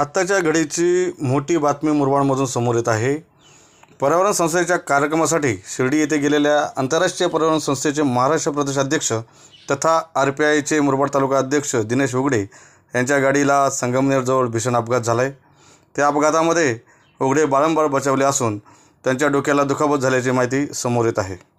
आत्ताच्या घडीची मोठी बातमी मुरबाडमधून समोर येत आहे पर्यावरण संस्थेच्या कार्यक्रमासाठी शिर्डी येथे गेलेल्या आंतरराष्ट्रीय पर्यावरण संस्थेचे महाराष्ट्र प्रदेशाध्यक्ष तथा आर पी आयचे मुरबाड तालुका अध्यक्ष दिनेश उगडे यांच्या गाडीला संगमनेरजवळ भीषण अपघात झाला आहे त्या अपघातामध्ये उघडे बारंबार बचावले असून त्यांच्या डोक्याला दुखापत झाल्याची माहिती समोर येत आहे